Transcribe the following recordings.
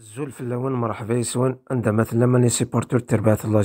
الزول في الاول مرحبا يسون عندما مثلا ماني سيبورتور تربات لا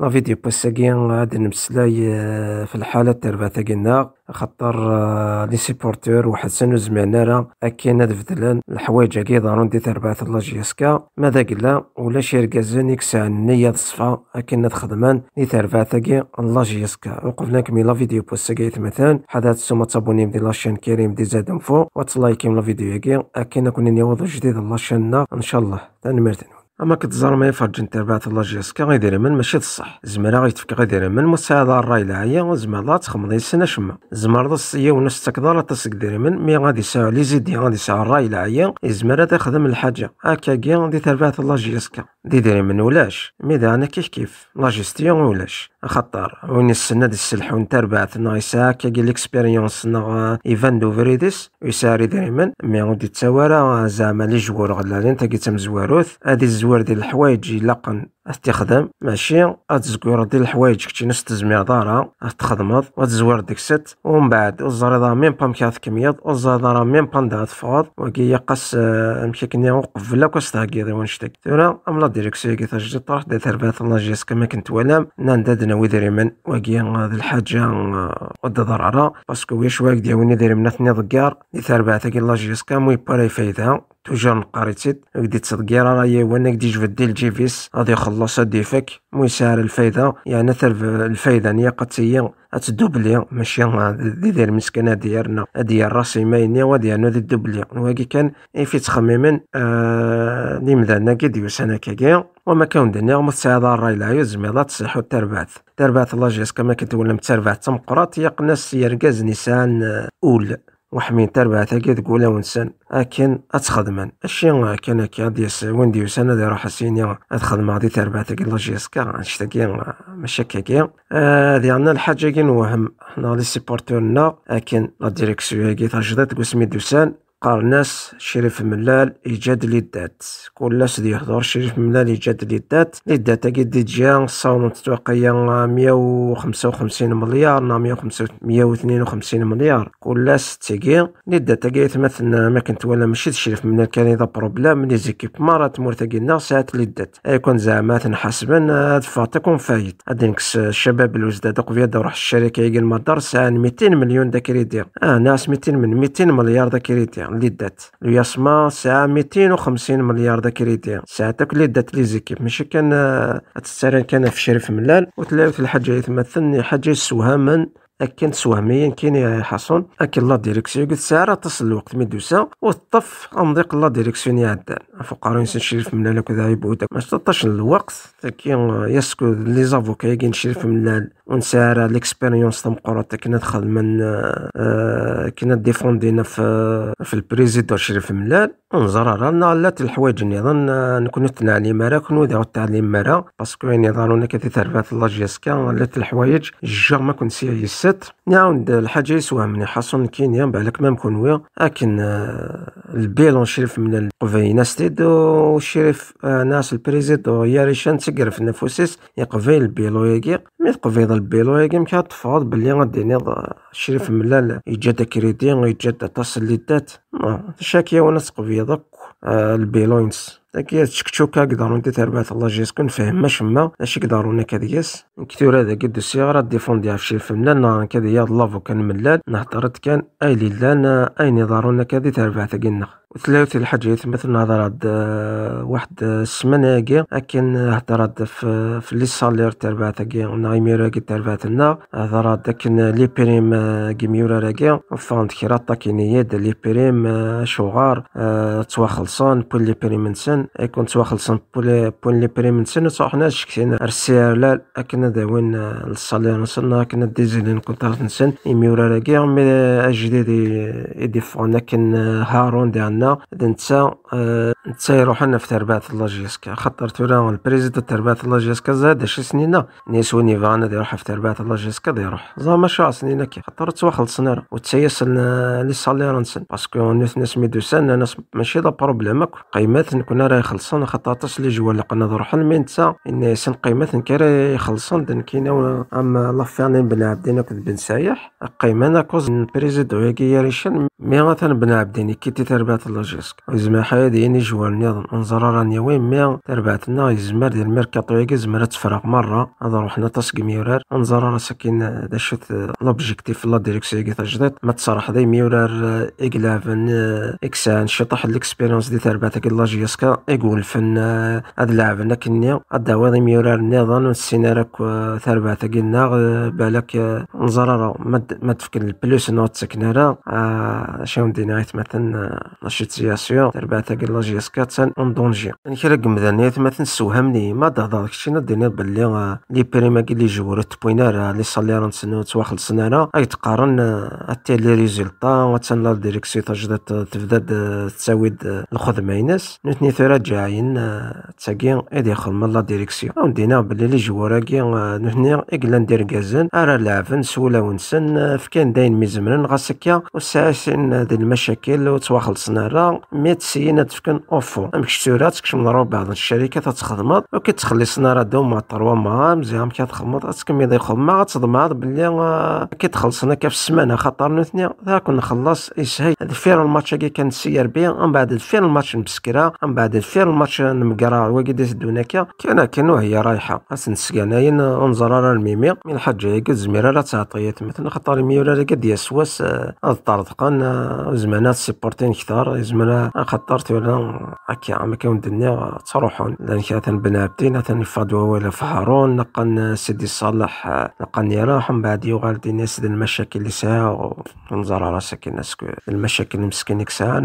لا فيديو بوس غادي نمسلاي آه، في الحاله تربات كنا خاطر آه، لي سيبورتور وحسن زمان راه اكينا دفدلان الحوايج كي دارون دي تربعت الله جيسكا ماذا قلا شير يرقزن يكسعن النية الصفا اكينا تخدمان لي تربعت كي الله جيسكا وقبل كمي فيديو بوست كايت مثلا حدا تسوما تابوني دي لاشين كريم دي زاد فوق وتلايكيم لا فيديو كي اكينا كنا نيوض جديد لاشيننا ان شاء الله تنمرتنو اما كتزار ما يفرج انت ربعت الله جيسكا من ماشي الصح زمرا غيدير من مساعد الراي العيا زمرا تخمض يسنا شما زمرا الصيا ونس تكدار تسك من مي غادي يساعد لي زيدي غادي يساعد الراي العيا زمرا تخدم الحاجه هكا كي غادي تربعت الله جيسكا دي من ولاش مي انا كيف كيف لا جيستيون ولاش خطر وين السنه دي السلح وانت ربعت نايس هكا كي ليكسبيريونس نغ ايفان دوفريديس يساري من مي غادي تساورا زعما لي جوار غلا انت كي تمزواروث هادي التزوير ديال الحوايج الا قن استخدام ماشي التزوير ديال الحوايج كنتي ناس تجميع دارها تخدمض وتزوير ديك ست ومن بعد الزريضة ميم بام مكيها تكميض الزريضة ميم بام دات فاض وكي يقص آه، مكيكني وقف لك واستهكيضي ونشتك تورا ام لا ديريكسيو كي تجي طرح دا ثربات الله كما كنت ولام ناندادنا ويدري من وكي هاد آه، الحاجة آه، ود ضرره باسكو ويش واك ديالي ديري من اثنين ضكار دي ثربات كي لاجيس جيس كام ويبارا توجور نقاريتيد غدي تصدقير راه يوان غدي جبد ديال جيفيس غادي يخلص غادي يفك ويسهر الفايدة يعني ثرف الفايدة نيا قد اتدوبلي ماشي دي دير مسكينة ديالنا ديال راسي مايني وادي انا دي الدوبلي وهاكي كان في تخميما آه مدانا كيديوس انا كاكيا وما كان دنيا وما تساعد الراي ميلا تصيحو تصيح تربعت تربعث لاجيس كما كنت ولا متربعث تمقرات قناص يرقز نسان اول وحمين تربعتاكي تقول ونسان اكن اتخدمن الشي كان هكا ديس وين ديوسان هذا راح سيني اتخدم غادي تربعتاكي لا جيسكا مشاكا ماشي اه دي عندنا الحاجه كين وهم حنا لي سيبورتورنا اكن لا ديريكسيون هاكي تجدد قسمي دوسان قرنس شريف ملال إيجاد ليدات كل دي يهضر شريف ملال إيجاد ليدات ليدات قد تجي مية وخمسة 155 مليار نا 152 مليار كلاس تيكي ليدات قاي تمثل ما كنت ولا ماشي شريف ملال كان اذا بروبلام لي زيكيبمون راه تمور تاكينا ساعات ليدات اي كون زعما تنحسبن هاد فايت غادي نكس الشباب الوزداد قبيض روح الشركه يقل مدار ساعه 200 مليون دا اه ناس 200 من 200 مليار دا اللي دات الياسما ساعة 250 مليار دكريتي ساعة تاك دات لي زيكيب ماشي كان تستعير كان في شريف ملال وتلاوت الحاجة يتمثلني حاجة سوهاما اكن توهميا كاين حصون اكن لا ديريكسيون قلت ساعه تصل الوقت ميدوسا وطف انضيق لا ديريكسيون يعدان فقرا ينسى شريف من لك ذا يبعد ما شططش الوقت كي يسكو لي زافوكا كي نشريف من ونسارا ليكسبيريونس تم قرات كنا دخل من آه، كنا ديفوندينا في في البريزيدور شريف ملال ونزرى رانا لا الحوايج نظن آه، نكون تنعلي مرا كنو ذا التعليم مرا باسكو يعني ضارونا كثير ثرفات لا جيسكا لا الحوايج جا ما كنت سي الشتت يعاود الحاجه يسوى من يحصل كينيا بالك مام كون ويا لكن آه، البيلون شريف من القبيله ستيد وشريف ناس البريزيد في النفوسيس يا يقبيل البيلو ياكي مي تقبيض البيلو ياكي مكا تفاض باللي غادي نيض آه، شريف ملال يجد كريدي يجد تصل للذات شاكيه وانا تقبيضك آه، البيلونس ياس تشكتشوكا قدرون دي تربات الله جيسكن فهم ما شما اش قدرونا كديس كثير هذا قد السيارة ديفوندي شي فهمنا نهار كدي ياد لافو كان ملال نهضرت كان اي ليلان نضارو ضرونا كدي تربات قلنا وتلاوة الحديث مثل هضرات واحد السمنة أكن هضرات في لي سالير تاع تربات كي ونايمي تاع ربعة لنا هضرات أكن لي بريم كي ميورا راكي وفهمت كي راتا لي بريم شغار تواخلصون بول لي بريم نسن يكون تواخلصون بول بول لي بريم نسن ناس شكتين السير لا هذا داوين السالير نسن أكن ديزيلين كونتار نسن يميورا راكي مي اجديد يدفعون لكن أكن هارون ديالنا لنا اذا انت آه، نتا يروح لنا في تربات لاجيسكا خاطر تورا البريزيد تربات لاجيسكا زاد شي سنين نيسوني فانا دي يروح في تربات لاجيسكا دي يروح زعما شي سنين كي خاطر تواخلصنا راه وتسيس لي سالير نسن باسكو نثني سميدو سان انا ماشي دا بروبليم قيمات كنا راه يخلصون خاطر تاس لي قلنا نروح من تا ان سن قيمات كي راه يخلصون دن دنكينا اما لافيرنين بن عبدين اكد بن سايح انا كوز بريزيدو يكي ريشن مي غاتن بن عبدين كي تربات تيديولوجيسك ويزمر حياة اني جوال نظن انزر راني وين ويما تربعتنا يزمر ديال الميركاتو ياك يزمر تفرغ مرة هذا روحنا تسق ميورار انزر راه ساكن داشت لوبجيكتيف لا ديريكسيون ياك تجديد ما تصرح دي ميورار اكلافن اكسان شطح الاكسبيريونس دي تربعتك لا جيسكا يقول فن هاد لعبنا هاد الدواضي ميورار نظن السيناريو تربعتك قلنا بالك نزر راه ما تفكر البلوس نوت سكنارا آه، دي نايت مثلا آه، سيتياسيون تربع ثقل لاجي كاتسان اون دونجي كي نخرج مدني ثمثن سوهمني ما دهضر كشينا ديني بلي آه، لي بريما كي لي جور تبوينار آه، لي صالي ران سنو تواخل سنانا اي تقارن آه، اتي لي ريزلتا واتسان لا ديريكسي تجد تبدا تساويد الخدمة ينس نتني ثورا جاين تاكين ايدي خدمة لا ديريكسيون اون دينا بلي لي جور كي نهني اكلا ندير كازن ارا لعفن سولا ونسن فكان داين ميزمرن غاسكيا وساسين ديال المشاكل وتواخل سنانا ارا ميت سينا تفكن اوفو امك شتورات كش مضروب بعض الشركات تخدمات وكي تخلصنا راه دو مع طروا مع مزيان كي تخمض تكمي ضيق ما تضمات بلي كي تخلصنا كيف السمانه خاطر نثني كون نخلص يسهي هاد الماتش كي كان سي ار بي ام بعد فير الماتش مسكرا ام بعد فير الماتش مقرا وكي دونا كي كان كنو هي رايحه اسن سكانين انظر على الميمي من حاجه هيك زميره لا تعطيات مثلا خاطر ميولا لا قد يسوس الطرد قن زمانات سيبورتين كثار زمنا خطرت ولا هكا عم كون الدنيا تروحون لان كان بن عبدين اثني فادوا ولا فهرون نقن سيدي صالح نقن يراح من بعد يغال الدنيا ناس المشاكل اللي ساها ونزرى راسك الناس المشاكل المسكين ساها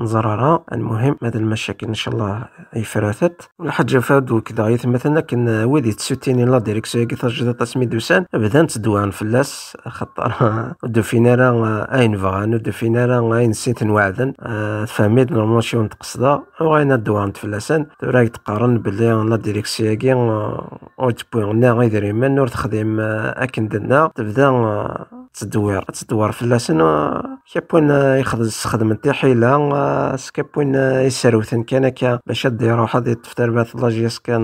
نزرى المهم هذا المشاكل ان شاء الله يفرثت الحاج فادو كذا غيث مثلا كان ويدي تسوتيني لا ديريكسيون كي ترجد تسمي دوسان أبداً تدوان فلاس خطر دو فينا راه اين فغان دو فينا راه اين سيت نوعدن آه، فهمت نورمال شي تقصدا وغينا دوار نتفلاسان راك تقارن بلي لا ديريكسياكي او تبوي غنا غير من نور تخدم آه، اكن دنا تبدا تدوير آه، في فلاسن كابوين يخدز خدمة حيلة سكيبوين يسروثن كان باش دي روحه دي تفتر بات لاجيس كان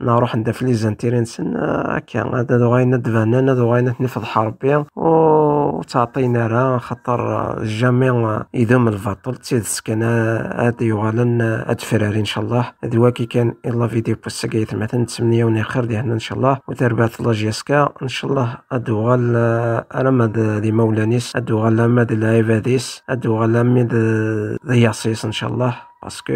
نروح ندا في ليزانتيرينسن آه، كان هذا دو غاينا دبانا هذا غاينا تنفض حربي وتعطينا راه خاطر الجميع آه، يدوم الباطل تيد سكان هاد يغالن هاد ان شاء الله هادي واكي كان يلا فيديو بوست كايت مثلا تسمنيا ونخر ديالنا ان شاء الله وتربات لاجيسكا ان شاء الله ادوغال رمد لمولانيس أدوغال رمد لعباديس أدوغال رمد ضياصيس إن شاء الله باسكو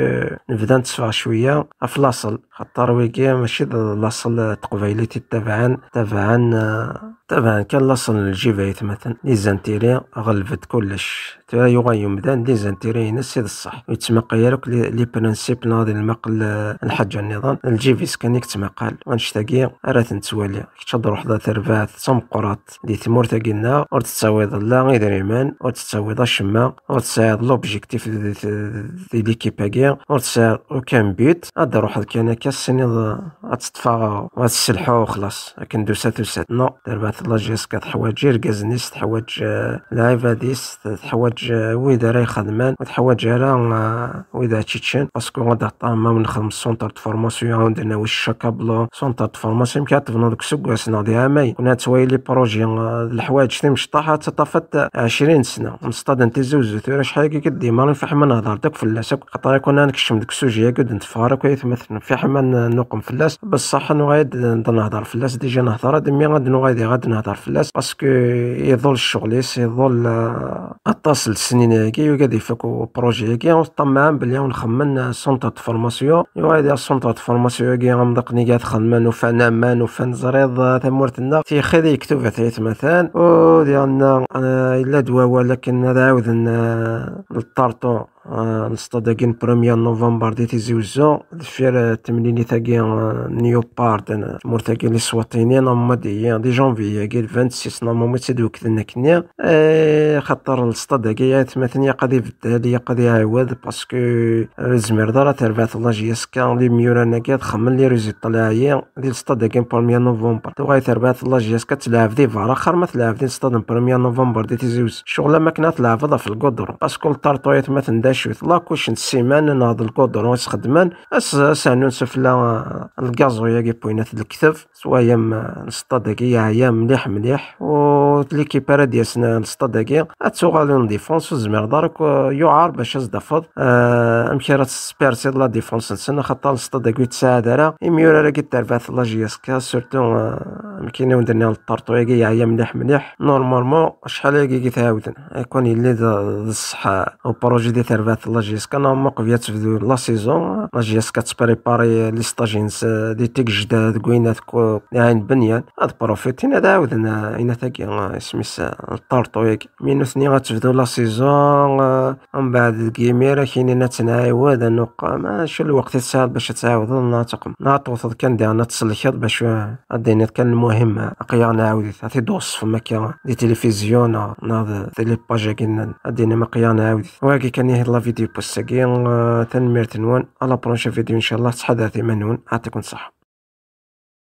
نبدا نتسفع شويه في الاصل الترويجية ماشي لاصل تقبيليتي تبعا تبعا تبعان كان الاصل الجيفايت مثلا لي زانتيري غلبت كلش تا يوغا يمدان لي زانتيري هنا الصح ويتسمى يالك لي برانسيب ناضي المقل الحج النظام الجيفيس كان قال ونشتاقي راه نتوالي كتشد روح ذات رباث تمقرات لي تمور تاقينا اور تتساويض لا ادريمان اور تتساويض الشما اور تساعد لوبجيكتيف دي ليكيب هاكي ور تساعد بيت ادا روحك كان كسنيض غتطفى غتسلحو وخلاص لكن دوسا توسات نو دابا تلاجيس كتحوايج يركز نيس تحوايج العباديس تحوايج ويدا راهي خدمان وتحوايج راه ويدا تشيتشن باسكو غادا طاما ونخدم السونتر دو فورماسيون عندنا وش شاكابلو سونتر دو فورماسيون كيعطفنا دوك السكواس دي عامين كنا توايا لي بروجي الحوايج تيم شطاحة تطافت 20 سنة مصطاد انت زوزو ثورة شحال كي كدي ما نفهم نهضر دوك اللاسك خاطر كنا نكشم دوك السوجي كود نتفارك ويثمثل في حما من نقم فلاس بصح انا غايد نهضر فلاس ديجا نهضر هاد مي غاد نغادي غاد نهضر فلاس باسكو يظل الشغليس يظل اتصل آه، السنين هاكي يقعد يفك بروجي هاكي ونطمعان بلي ونخمن سونتر فورماسيون وغادي سونتر فورماسيون هاكي غنضقني قاعد خدمان وفان مان وفان زريض تمورتنا آه، في خير يكتب ثريت مثلا وديالنا الا دواوا لكن عاود للطارطو نصطاد كين بروميير نوفمبر ديتي زوزو دفير 8 تاكي نيو بارت انا مورتاكي لي سواطيني نما دي دي جونفي كي 26 نورمالمون ما تسد وقت نكني خاطر السطاد هكايا ثمثنيا في يبدل يا قد عواد باسكو الزمير دارا تربات الله جيس كان لي ميور انا كي تخمم لي ريزيطا طلعية ديال السطاد هكايا برميا نوفمبر تو غاي تربات الله جيس تلعب دي فار اخر ما تلعب دي السطاد برميا نوفمبر دي زوز شغل ما كنا تلعب في القدر باسكو الطارطويات ما تنداشوت لا كوش السيمان نهض القدر واش خدمان اس سانون نسف الكازو يا كي بوينات الكتف سوايام نسطا داكيا يعيا مليح مليح و ليكيب راه ديالسنا نسطا داكي اتسوغال اون ديفونس زمير دارك يعار باش ازدفض آه، امشي راه سبيرسي لا ديفونس نسنا خاطر نسطا داكيا تساعد راه اميور راه كي تربات لا جي اس كا سورتو آه، مكينا ودرنا الطرطويا كي يعيا مليح مليح نورمالمون شحال كي كيتعاودن يكون يلي الصحة او بروجي دي تربات لا جي اس كا نورمالمون قبيا في لا سيزون آه، لا جي اس كا تبريباري لي لي ستاجينس دي تيك جداد كوينات كو عين بنيان هاد بروفيت هنا انا هنا تاكي آه، سميس طارطويك مينو ثني غاتبدو لا سيزون آه، من بعد كيميرا كاين نوقا ما شو الوقت تساعد باش تعاود ناطق ناطوط كان انا تسلكت باش اديني كان المهم اقيا نعاود تي دوس فما كان آه، دي تلفزيون ناض لي باج كنا ما قيا نعاود وهاكي كان يهد لا فيديو بوستاكي تنمير تنوان على بروشا فيديو ان شاء الله تحدث ثمانون يعطيكم الصحة